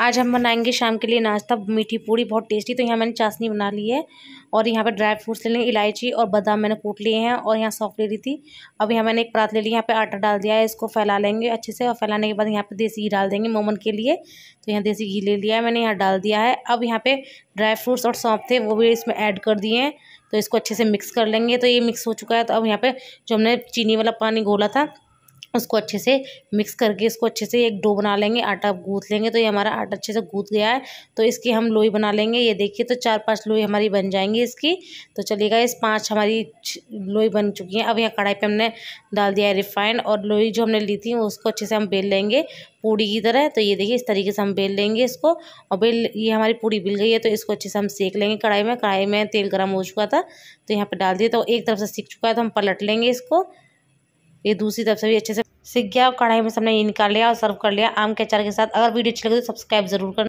आज हम बनाएंगे शाम के लिए नाश्ता मीठी पूड़ी बहुत टेस्टी तो यहाँ मैंने चाशनी बना ली है और यहाँ पे ड्राई फ्रूट्स ले लें इलायची और बादाम मैंने कूट लिए हैं और यहाँ सौंप ले रही थी अब यहाँ मैंने एक परात ले ली यहाँ पे आटा डाल दिया है इसको फैला लेंगे अच्छे से और फैलाने के बाद यहाँ पे देसी घी डाल देंगे मोमन के लिए तो यहाँ देसी घी ले लिया है मैंने यहाँ डाल दिया है अब यहाँ पर ड्राई फ्रूट्स और सौंप थे वो भी इसमें ऐड कर दिए हैं तो इसको अच्छे से मिक्स कर लेंगे तो ये मिक्स हो चुका है तो अब यहाँ पर जो हमने चीनी वाला पानी घोला था उसको अच्छे से मिक्स करके इसको अच्छे से एक डो बना लेंगे आटा गूँथ लेंगे तो ये हमारा आटा अच्छे से गूँथ गया है तो इसकी हम लोई बना लेंगे ये देखिए तो चार पाँच लोई हमारी बन जाएंगी इसकी तो चलिएगा इस पाँच हमारी लोई बन चुकी हैं अब यहाँ कढ़ाई पर हमने डाल दिया है रिफाइंड और लोई जो हमने ली थी उसको अच्छे से हम बेल लेंगे पूड़ी की तरह तो ये देखिए इस तरीके से हम बेल लेंगे इसको और बेल ये हमारी पूड़ी बिल गई है तो इसको अच्छे से हम सेक लेंगे कढ़ाई में कढ़ाई में तेल गर्म हो चुका था तो यहाँ पे डाल दिया तो एक तरफ से सीख चुका है तो हम पलट लेंगे इसको ये दूसरी तरफ से भी अच्छे से सीख गया और कढ़ाई में सबने ये निकाल लिया और सर्व कर लिया आम के अचार के साथ अगर वीडियो अच्छी लगे तो सब्सक्राइब जरूर करना